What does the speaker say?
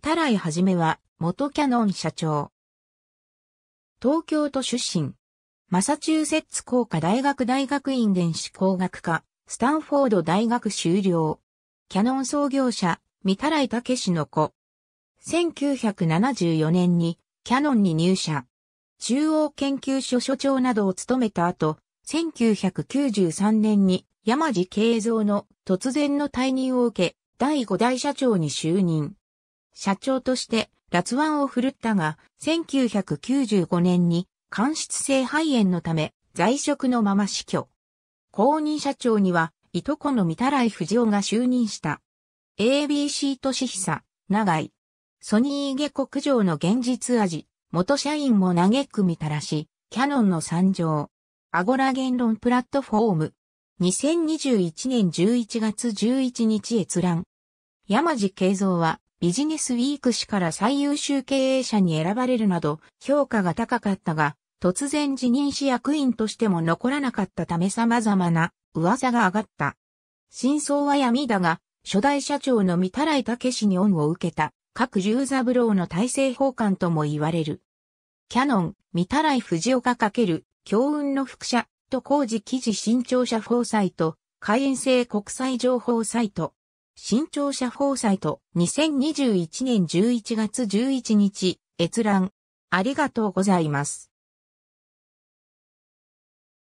たらいはじめは、元キャノン社長。東京都出身。マサチューセッツ工科大学大学院電子工学科、スタンフォード大学修了。キャノン創業者、御手洗武の子。1974年に、キャノンに入社。中央研究所所長などを務めた後、1993年に山地慶三の突然の退任を受け、第5代社長に就任。社長として、辣腕を振るったが、1995年に間質性肺炎のため、在職のまま死去。公認社長には、いとこの御手洗藤尾が就任した。ABC 市久、永井。ソニーゲ国上の現実味。元社員も嘆くみたらし。キャノンの参上。アゴラ言論プラットフォーム。2021年11月11日閲覧。山地慶三はビジネスウィーク誌から最優秀経営者に選ばれるなど評価が高かったが、突然辞任し役員としても残らなかったため様々な噂が上がった。真相は闇だが、初代社長の御手洗武氏に恩を受けた、各十三郎の体制奉還とも言われる。キャノン、御手洗藤岡かける、強運の副社、と工事記事新潮社ーサイト、会員制国際情報サイト。新潮社放サイト2021年11月11日閲覧ありがとうございます。